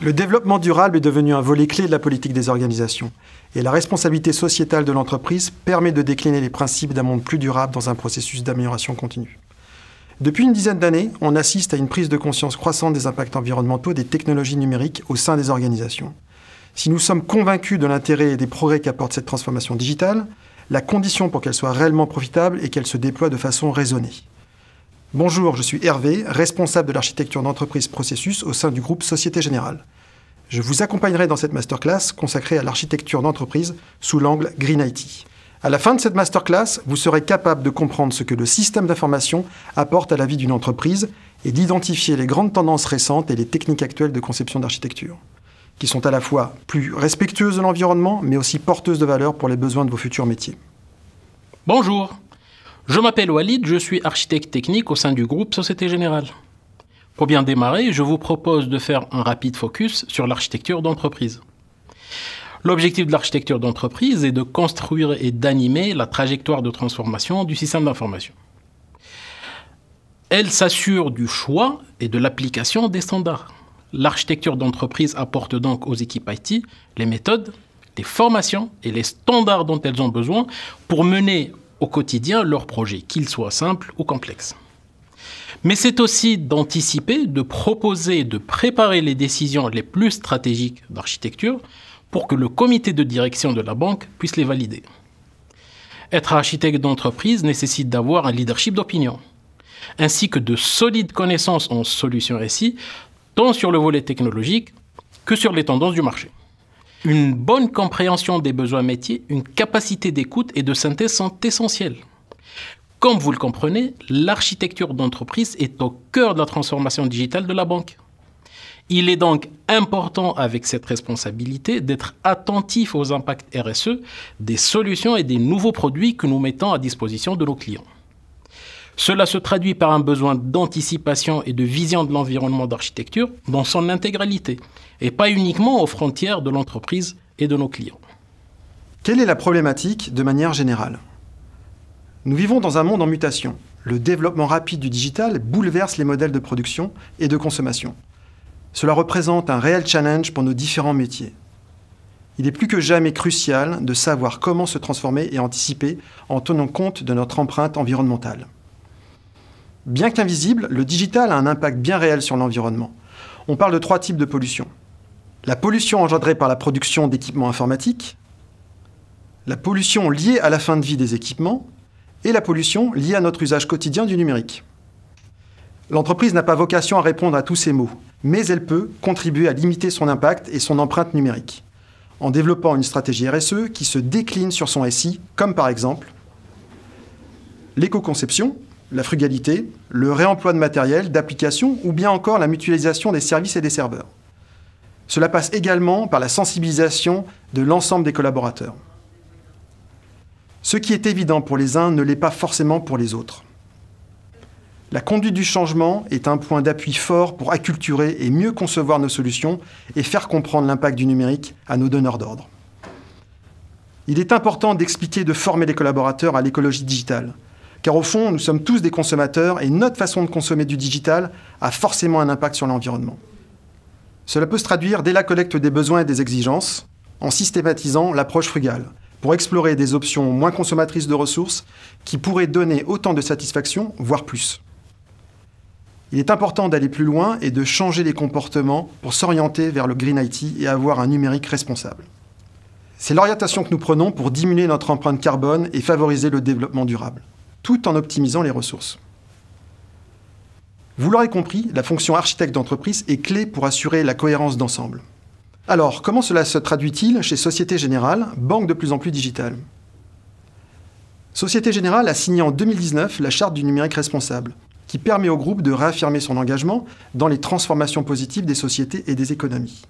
Le développement durable est devenu un volet clé de la politique des organisations, et la responsabilité sociétale de l'entreprise permet de décliner les principes d'un monde plus durable dans un processus d'amélioration continue. Depuis une dizaine d'années, on assiste à une prise de conscience croissante des impacts environnementaux des technologies numériques au sein des organisations. Si nous sommes convaincus de l'intérêt et des progrès qu'apporte cette transformation digitale, la condition pour qu'elle soit réellement profitable est qu'elle se déploie de façon raisonnée. Bonjour, je suis Hervé, responsable de l'architecture d'entreprise Processus au sein du groupe Société Générale. Je vous accompagnerai dans cette masterclass consacrée à l'architecture d'entreprise sous l'angle Green IT. À la fin de cette masterclass, vous serez capable de comprendre ce que le système d'information apporte à la vie d'une entreprise et d'identifier les grandes tendances récentes et les techniques actuelles de conception d'architecture, qui sont à la fois plus respectueuses de l'environnement, mais aussi porteuses de valeur pour les besoins de vos futurs métiers. Bonjour, je m'appelle Walid, je suis architecte technique au sein du groupe Société Générale. Pour bien démarrer, je vous propose de faire un rapide focus sur l'architecture d'entreprise. L'objectif de l'architecture d'entreprise est de construire et d'animer la trajectoire de transformation du système d'information. Elle s'assure du choix et de l'application des standards. L'architecture d'entreprise apporte donc aux équipes IT les méthodes, les formations et les standards dont elles ont besoin pour mener au quotidien leurs projets, qu'ils soient simples ou complexes. Mais c'est aussi d'anticiper, de proposer, de préparer les décisions les plus stratégiques d'architecture pour que le comité de direction de la banque puisse les valider. Être architecte d'entreprise nécessite d'avoir un leadership d'opinion, ainsi que de solides connaissances en solutions SI, tant sur le volet technologique que sur les tendances du marché. Une bonne compréhension des besoins métiers, une capacité d'écoute et de synthèse sont essentielles. Comme vous le comprenez, l'architecture d'entreprise est au cœur de la transformation digitale de la banque. Il est donc important avec cette responsabilité d'être attentif aux impacts RSE des solutions et des nouveaux produits que nous mettons à disposition de nos clients. Cela se traduit par un besoin d'anticipation et de vision de l'environnement d'architecture dans son intégralité, et pas uniquement aux frontières de l'entreprise et de nos clients. Quelle est la problématique de manière générale Nous vivons dans un monde en mutation. Le développement rapide du digital bouleverse les modèles de production et de consommation. Cela représente un réel challenge pour nos différents métiers. Il est plus que jamais crucial de savoir comment se transformer et anticiper en tenant compte de notre empreinte environnementale. Bien qu'invisible, le digital a un impact bien réel sur l'environnement. On parle de trois types de pollution. La pollution engendrée par la production d'équipements informatiques, la pollution liée à la fin de vie des équipements et la pollution liée à notre usage quotidien du numérique. L'entreprise n'a pas vocation à répondre à tous ces mots, mais elle peut contribuer à limiter son impact et son empreinte numérique, en développant une stratégie RSE qui se décline sur son SI, comme par exemple l'éco-conception, la frugalité, le réemploi de matériel, d'applications ou bien encore la mutualisation des services et des serveurs. Cela passe également par la sensibilisation de l'ensemble des collaborateurs. Ce qui est évident pour les uns ne l'est pas forcément pour les autres. La conduite du changement est un point d'appui fort pour acculturer et mieux concevoir nos solutions et faire comprendre l'impact du numérique à nos donneurs d'ordre. Il est important d'expliquer et de former les collaborateurs à l'écologie digitale, car au fond, nous sommes tous des consommateurs et notre façon de consommer du digital a forcément un impact sur l'environnement. Cela peut se traduire dès la collecte des besoins et des exigences, en systématisant l'approche frugale, pour explorer des options moins consommatrices de ressources qui pourraient donner autant de satisfaction, voire plus. Il est important d'aller plus loin et de changer les comportements pour s'orienter vers le Green IT et avoir un numérique responsable. C'est l'orientation que nous prenons pour diminuer notre empreinte carbone et favoriser le développement durable tout en optimisant les ressources. Vous l'aurez compris, la fonction architecte d'entreprise est clé pour assurer la cohérence d'ensemble. Alors, comment cela se traduit-il chez Société Générale, banque de plus en plus digitale Société Générale a signé en 2019 la charte du numérique responsable, qui permet au groupe de réaffirmer son engagement dans les transformations positives des sociétés et des économies.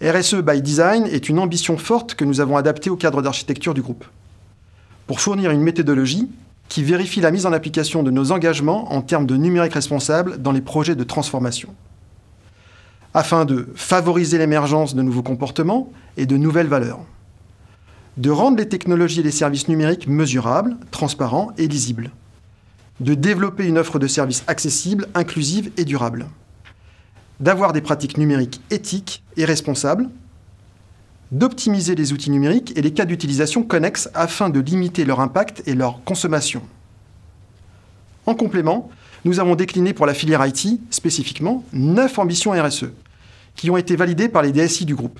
RSE by Design est une ambition forte que nous avons adaptée au cadre d'architecture du groupe pour fournir une méthodologie qui vérifie la mise en application de nos engagements en termes de numérique responsable dans les projets de transformation. Afin de favoriser l'émergence de nouveaux comportements et de nouvelles valeurs. De rendre les technologies et les services numériques mesurables, transparents et lisibles. De développer une offre de services accessible, inclusive et durable. D'avoir des pratiques numériques éthiques et responsables d'optimiser les outils numériques et les cas d'utilisation connexes afin de limiter leur impact et leur consommation. En complément, nous avons décliné pour la filière IT, spécifiquement, neuf ambitions RSE, qui ont été validées par les DSI du groupe.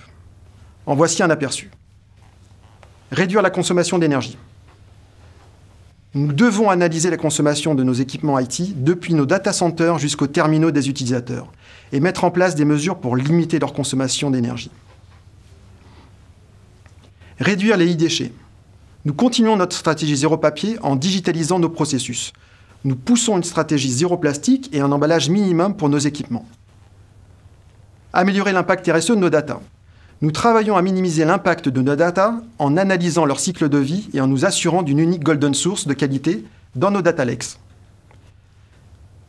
En voici un aperçu. Réduire la consommation d'énergie. Nous devons analyser la consommation de nos équipements IT depuis nos data centers jusqu'aux terminaux des utilisateurs et mettre en place des mesures pour limiter leur consommation d'énergie. Réduire les e-déchets. Nous continuons notre stratégie zéro papier en digitalisant nos processus. Nous poussons une stratégie zéro plastique et un emballage minimum pour nos équipements. Améliorer l'impact RSE de nos data. Nous travaillons à minimiser l'impact de nos data en analysant leur cycle de vie et en nous assurant d'une unique golden source de qualité dans nos data lakes.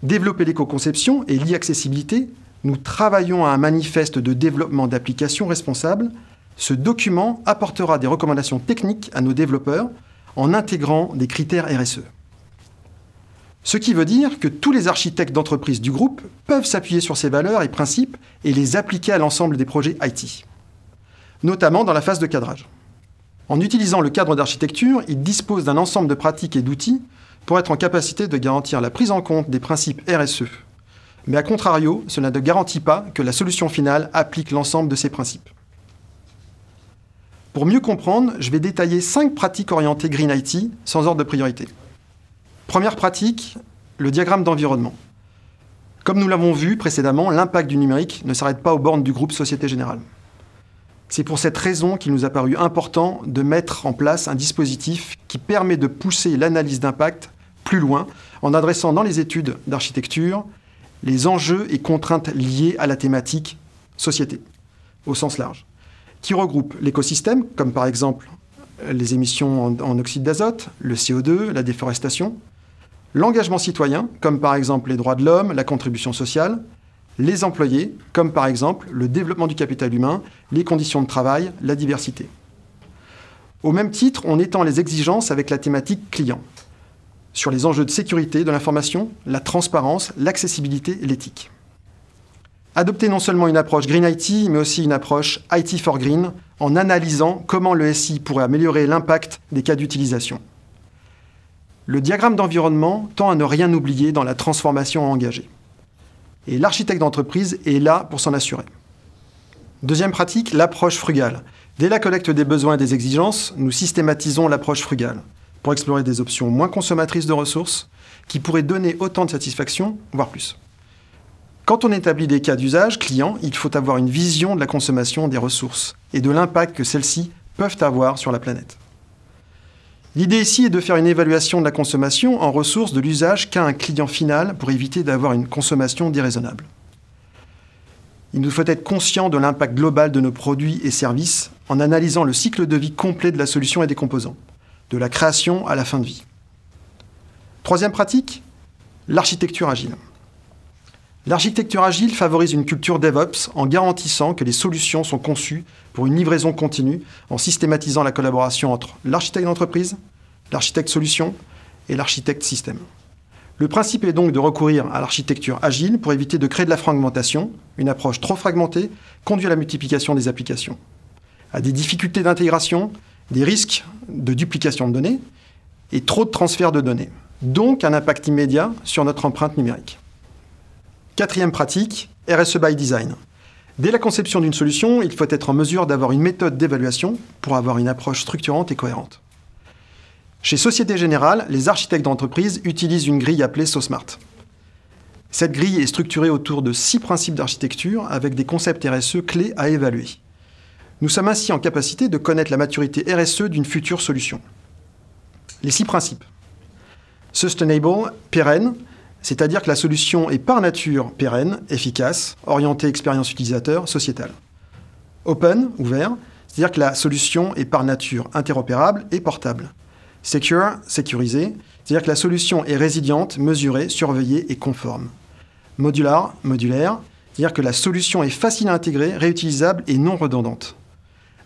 Développer l'éco-conception et l'e-accessibilité. nous travaillons à un manifeste de développement d'applications responsables ce document apportera des recommandations techniques à nos développeurs en intégrant des critères RSE. Ce qui veut dire que tous les architectes d'entreprise du groupe peuvent s'appuyer sur ces valeurs et principes et les appliquer à l'ensemble des projets IT, notamment dans la phase de cadrage. En utilisant le cadre d'architecture, ils disposent d'un ensemble de pratiques et d'outils pour être en capacité de garantir la prise en compte des principes RSE. Mais à contrario, cela ne garantit pas que la solution finale applique l'ensemble de ces principes. Pour mieux comprendre, je vais détailler cinq pratiques orientées Green IT sans ordre de priorité. Première pratique, le diagramme d'environnement. Comme nous l'avons vu précédemment, l'impact du numérique ne s'arrête pas aux bornes du groupe Société Générale. C'est pour cette raison qu'il nous a paru important de mettre en place un dispositif qui permet de pousser l'analyse d'impact plus loin en adressant dans les études d'architecture les enjeux et contraintes liées à la thématique société, au sens large qui regroupe l'écosystème, comme par exemple les émissions en, oxyde d'azote, le CO2, la déforestation, l'engagement citoyen, comme par exemple les droits de l'homme, la contribution sociale, les employés, comme par exemple le développement du capital humain, les conditions de travail, la diversité. Au même titre, on étend les exigences avec la thématique client, sur les enjeux de sécurité de l'information, la transparence, l'accessibilité et l'éthique adopter non seulement une approche Green IT, mais aussi une approche IT for Green, en analysant comment le SI pourrait améliorer l'impact des cas d'utilisation. Le diagramme d'environnement tend à ne rien oublier dans la transformation à engager. Et l'architecte d'entreprise est là pour s'en assurer. Deuxième pratique, l'approche frugale. Dès la collecte des besoins et des exigences, nous systématisons l'approche frugale pour explorer des options moins consommatrices de ressources qui pourraient donner autant de satisfaction, voire plus. Quand on établit des cas d'usage client, il faut avoir une vision de la consommation des ressources et de l'impact que celles-ci peuvent avoir sur la planète. L'idée ici est de faire une évaluation de la consommation en ressources de l'usage qu'a un client final pour éviter d'avoir une consommation déraisonnable. Il nous faut être conscient de l'impact global de nos produits et services en analysant le cycle de vie complet de la solution et des composants, de la création à la fin de vie. Troisième pratique, l'architecture agile. L'architecture agile favorise une culture DevOps en garantissant que les solutions sont conçues pour une livraison continue en systématisant la collaboration entre l'architecte d'entreprise, l'architecte solution et l'architecte système. Le principe est donc de recourir à l'architecture agile pour éviter de créer de la fragmentation. Une approche trop fragmentée conduit à la multiplication des applications, à des difficultés d'intégration, des risques de duplication de données et trop de transferts de données, donc un impact immédiat sur notre empreinte numérique. Quatrième pratique, RSE by Design. Dès la conception d'une solution, il faut être en mesure d'avoir une méthode d'évaluation pour avoir une approche structurante et cohérente. Chez Société Générale, les architectes d'entreprise utilisent une grille appelée SOSMART. Cette grille est structurée autour de six principes d'architecture avec des concepts RSE clés à évaluer. Nous sommes ainsi en capacité de connaître la maturité RSE d'une future solution. Les six principes. Sustainable, pérenne, c'est-à-dire que la solution est par nature pérenne, efficace, orientée expérience utilisateur, sociétale. Open, ouvert, c'est-à-dire que la solution est par nature interopérable et portable. Secure, sécurisé, c'est-à-dire que la solution est résiliente, mesurée, surveillée et conforme. Modular, modulaire, c'est-à-dire que la solution est facile à intégrer, réutilisable et non redondante.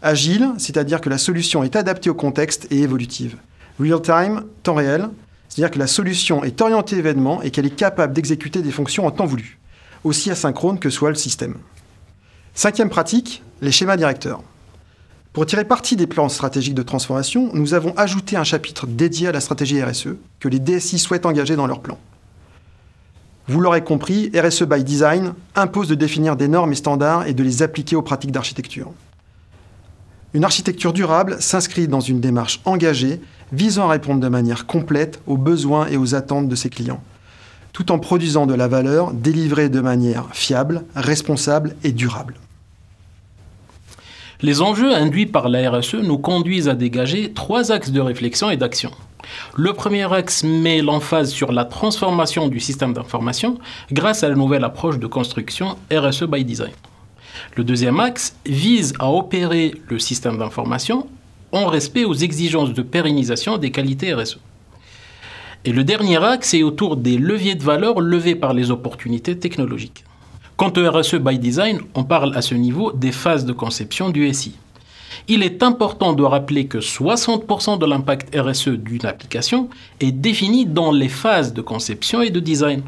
Agile, c'est-à-dire que la solution est adaptée au contexte et évolutive. Real-time, temps réel, c'est-à-dire que la solution est orientée événement et qu'elle est capable d'exécuter des fonctions en temps voulu, aussi asynchrone que soit le système. Cinquième pratique, les schémas directeurs. Pour tirer parti des plans stratégiques de transformation, nous avons ajouté un chapitre dédié à la stratégie RSE que les DSI souhaitent engager dans leurs plans. Vous l'aurez compris, RSE by Design impose de définir des normes et standards et de les appliquer aux pratiques d'architecture. Une architecture durable s'inscrit dans une démarche engagée visant à répondre de manière complète aux besoins et aux attentes de ses clients, tout en produisant de la valeur délivrée de manière fiable, responsable et durable. Les enjeux induits par la RSE nous conduisent à dégager trois axes de réflexion et d'action. Le premier axe met l'emphase sur la transformation du système d'information grâce à la nouvelle approche de construction RSE by Design. Le deuxième axe vise à opérer le système d'information en respect aux exigences de pérennisation des qualités RSE. Et le dernier axe est autour des leviers de valeur levés par les opportunités technologiques. Quant au RSE by design, on parle à ce niveau des phases de conception du SI. Il est important de rappeler que 60% de l'impact RSE d'une application est défini dans les phases de conception et de design.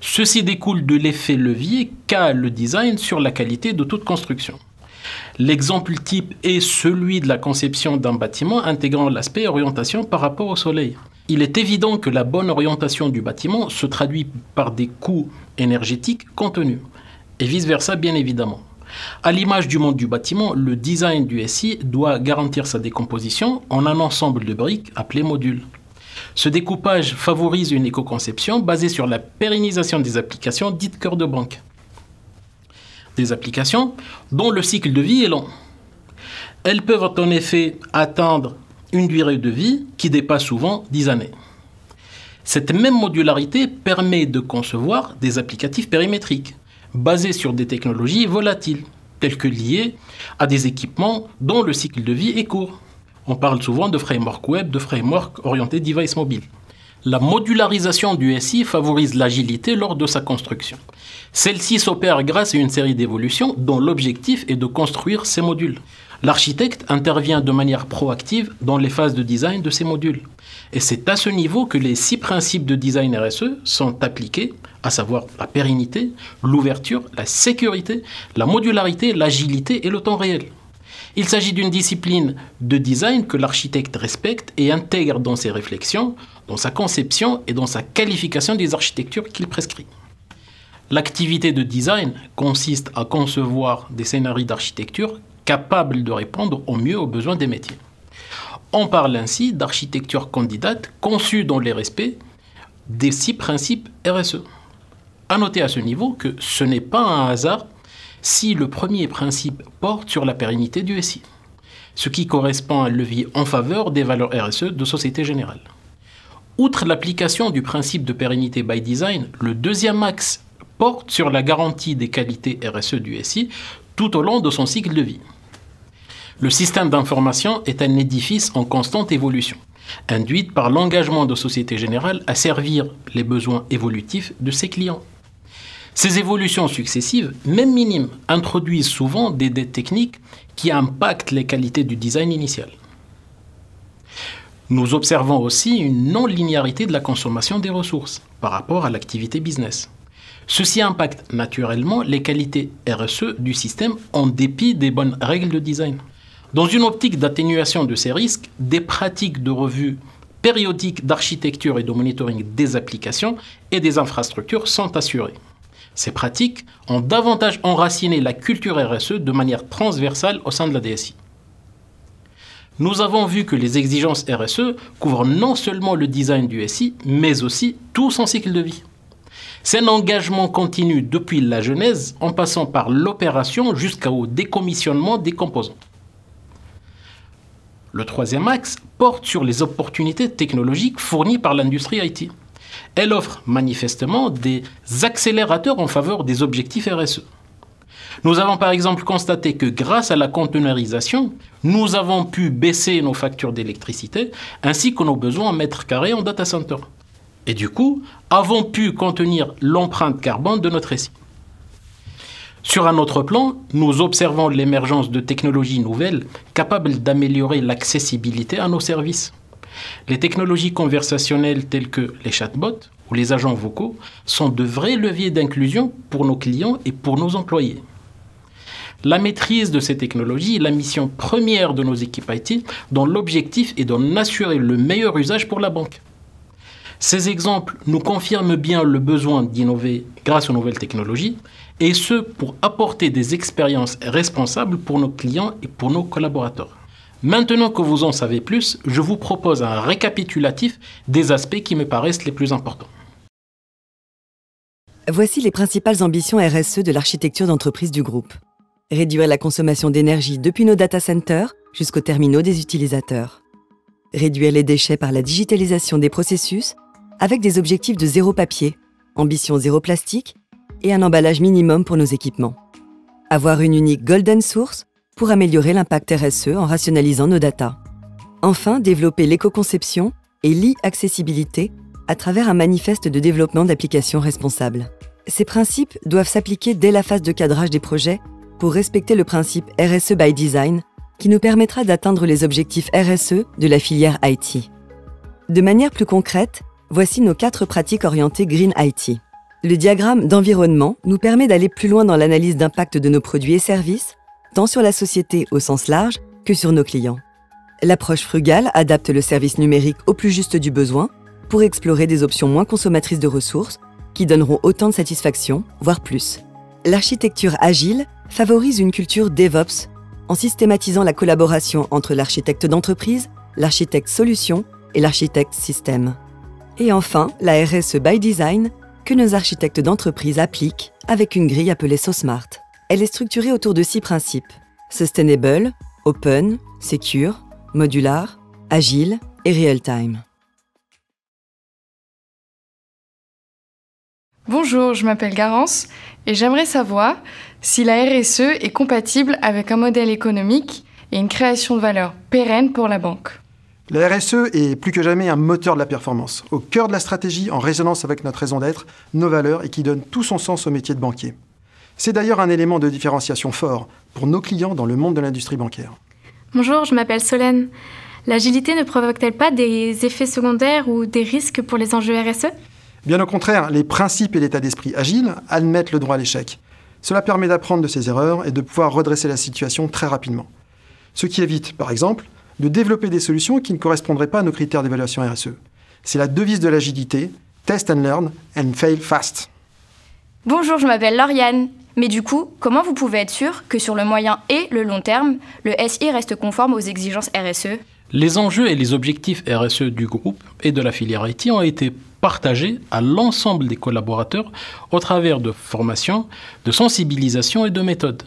Ceci découle de l'effet levier qu'a le design sur la qualité de toute construction. L'exemple type est celui de la conception d'un bâtiment intégrant l'aspect orientation par rapport au soleil. Il est évident que la bonne orientation du bâtiment se traduit par des coûts énergétiques contenus, et vice-versa bien évidemment. À l'image du monde du bâtiment, le design du SI doit garantir sa décomposition en un ensemble de briques appelées modules. Ce découpage favorise une éco-conception basée sur la pérennisation des applications dites cœur de banque des applications dont le cycle de vie est long. Elles peuvent en effet atteindre une durée de vie qui dépasse souvent 10 années. Cette même modularité permet de concevoir des applicatifs périmétriques basés sur des technologies volatiles, telles que liées à des équipements dont le cycle de vie est court. On parle souvent de framework web, de framework orienté device mobile. La modularisation du SI favorise l'agilité lors de sa construction. Celle-ci s'opère grâce à une série d'évolutions dont l'objectif est de construire ces modules. L'architecte intervient de manière proactive dans les phases de design de ces modules. Et c'est à ce niveau que les six principes de design RSE sont appliqués, à savoir la pérennité, l'ouverture, la sécurité, la modularité, l'agilité et le temps réel. Il s'agit d'une discipline de design que l'architecte respecte et intègre dans ses réflexions dans sa conception et dans sa qualification des architectures qu'il prescrit. L'activité de design consiste à concevoir des scénarios d'architecture capables de répondre au mieux aux besoins des métiers. On parle ainsi d'architecture candidate conçue dans les respects des six principes RSE. A noter à ce niveau que ce n'est pas un hasard si le premier principe porte sur la pérennité du SI, ce qui correspond à un levier en faveur des valeurs RSE de Société Générale. Outre l'application du principe de pérennité by design, le deuxième axe porte sur la garantie des qualités RSE du SI tout au long de son cycle de vie. Le système d'information est un édifice en constante évolution, induite par l'engagement de Société Générale à servir les besoins évolutifs de ses clients. Ces évolutions successives, même minimes, introduisent souvent des, dettes techniques qui impactent les qualités du design initial. Nous observons aussi une non-linéarité de la consommation des ressources par rapport à l'activité business. Ceci impacte naturellement les qualités RSE du système en dépit des bonnes règles de design. Dans une optique d'atténuation de ces risques, des pratiques de revue périodiques d'architecture et de monitoring des applications et des infrastructures sont assurées. Ces pratiques ont davantage enraciné la culture RSE de manière transversale au sein de la DSI. Nous avons vu que les exigences RSE couvrent non seulement le design du SI, mais aussi tout son cycle de vie. C'est un engagement continu depuis la genèse, en passant par l'opération jusqu'au décommissionnement des composants. Le troisième axe porte sur les opportunités technologiques fournies par l'industrie IT. Elle offre manifestement des accélérateurs en faveur des objectifs RSE. Nous avons par exemple constaté que grâce à la conteneurisation, nous avons pu baisser nos factures d'électricité ainsi que nos besoins en mètres carrés en data center. Et du coup, avons pu contenir l'empreinte carbone de notre récit. Sur un autre plan, nous observons l'émergence de technologies nouvelles capables d'améliorer l'accessibilité à nos services. Les technologies conversationnelles telles que les chatbots ou les agents vocaux sont de vrais leviers d'inclusion pour nos clients et pour nos employés la maîtrise de ces technologies est la mission première de nos équipes IT, dont l'objectif est d'en assurer le meilleur usage pour la banque. Ces exemples nous confirment bien le besoin d'innover grâce aux nouvelles technologies, et ce pour apporter des expériences responsables pour nos clients et pour nos collaborateurs. Maintenant que vous en savez plus, je vous propose un récapitulatif des aspects qui me paraissent les plus importants. Voici les principales ambitions RSE de l'architecture d'entreprise du groupe. Réduire la consommation d'énergie depuis nos data centers jusqu'aux terminaux des utilisateurs. Réduire les déchets par la digitalisation des processus avec des objectifs de zéro papier, ambition zéro plastique et un emballage minimum pour nos équipements. Avoir une unique Golden Source pour améliorer l'impact RSE en rationalisant nos data. Enfin, développer l'éco-conception et l'e-accessibilité à travers un manifeste de développement d'applications responsables. Ces principes doivent s'appliquer dès la phase de cadrage des projets pour respecter le principe RSE by Design qui nous permettra d'atteindre les objectifs RSE de la filière IT. De manière plus concrète, voici nos quatre pratiques orientées Green IT. Le diagramme d'environnement nous permet d'aller plus loin dans l'analyse d'impact de nos produits et services, tant sur la société au sens large que sur nos clients. L'approche frugale adapte le service numérique au plus juste du besoin pour explorer des options moins consommatrices de ressources qui donneront autant de satisfaction, voire plus. L'architecture agile favorise une culture DevOps en systématisant la collaboration entre l'architecte d'entreprise, l'architecte solution et l'architecte système. Et enfin, la RSE by design que nos architectes d'entreprise appliquent avec une grille appelée SoSmart. Elle est structurée autour de six principes sustainable, open, secure, modular, agile et real-time. Bonjour, je m'appelle Garance et j'aimerais savoir si la RSE est compatible avec un modèle économique et une création de valeur pérenne pour la banque. La RSE est plus que jamais un moteur de la performance, au cœur de la stratégie, en résonance avec notre raison d'être, nos valeurs et qui donne tout son sens au métier de banquier. C'est d'ailleurs un élément de différenciation fort pour nos clients dans le monde de l'industrie bancaire. Bonjour, je m'appelle Solène. L'agilité ne provoque-t-elle pas des effets secondaires ou des risques pour les enjeux RSE Bien au contraire, les principes et l'état d'esprit agile admettent le droit à l'échec. Cela permet d'apprendre de ses erreurs et de pouvoir redresser la situation très rapidement. Ce qui évite, par exemple, de développer des solutions qui ne correspondraient pas à nos critères d'évaluation RSE. C'est la devise de l'agilité, test and learn and fail fast. Bonjour, je m'appelle Lauriane. Mais du coup, comment vous pouvez être sûr que sur le moyen et le long terme, le SI reste conforme aux exigences RSE les enjeux et les objectifs RSE du groupe et de la filière IT ont été Partagé à l'ensemble des collaborateurs au travers de formations, de sensibilisation et de méthodes.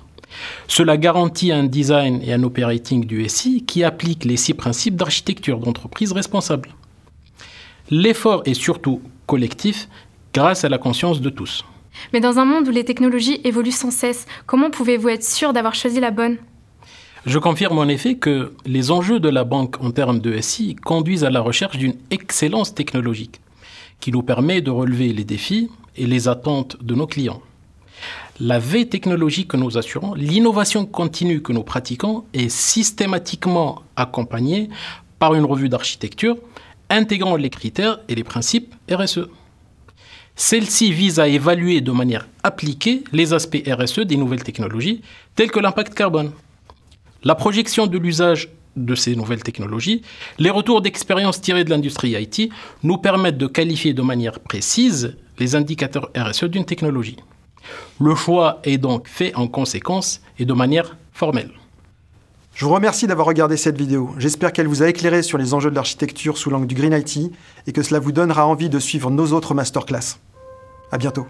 Cela garantit un design et un operating du SI qui applique les six principes d'architecture d'entreprise responsable. L'effort est surtout collectif grâce à la conscience de tous. Mais dans un monde où les technologies évoluent sans cesse, comment pouvez-vous être sûr d'avoir choisi la bonne je confirme en effet que les enjeux de la banque en termes de SI conduisent à la recherche d'une excellence technologique qui nous permet de relever les défis et les attentes de nos clients. La v technologie que nous assurons, l'innovation continue que nous pratiquons est systématiquement accompagnée par une revue d'architecture intégrant les critères et les principes RSE. Celle-ci vise à évaluer de manière appliquée les aspects RSE des nouvelles technologies, telles que l'impact carbone, la projection de l'usage de ces nouvelles technologies, les retours d'expérience tirés de l'industrie IT nous permettent de qualifier de manière précise les indicateurs RSE d'une technologie. Le choix est donc fait en conséquence et de manière formelle. Je vous remercie d'avoir regardé cette vidéo. J'espère qu'elle vous a éclairé sur les enjeux de l'architecture sous l'angle du Green IT et que cela vous donnera envie de suivre nos autres masterclass. À bientôt.